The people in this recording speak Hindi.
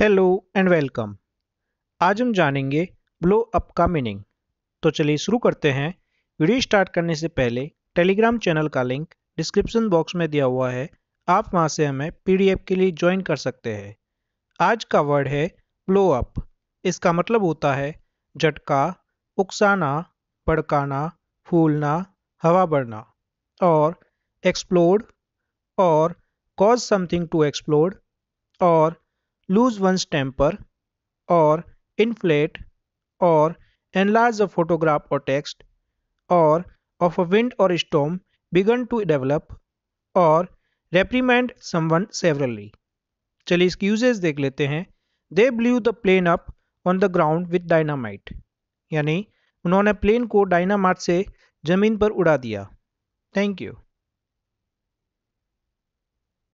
हेलो एंड वेलकम आज हम जानेंगे ब्लो अप का मीनिंग तो चलिए शुरू करते हैं वीडियो स्टार्ट करने से पहले टेलीग्राम चैनल का लिंक डिस्क्रिप्शन बॉक्स में दिया हुआ है आप वहां से हमें पीडीएफ के लिए ज्वाइन कर सकते हैं आज का वर्ड है ब्लो अप इसका मतलब होता है झटका उकसाना भड़काना फूलना हवा बढ़ना और एक्सप्लोड और कॉज समथिंग टू एक्सप्लोड और lose one's temper, or inflate or enlarge a photograph or text, or of a wind or storm begun to develop, or reprimand someone severally. चलिए इसकी यूजेस देख लेते हैं they blew the plane up on the ground with dynamite यानी उन्होंने प्लेन को डायनामाइट से ज़मीन पर उड़ा दिया थैंक यू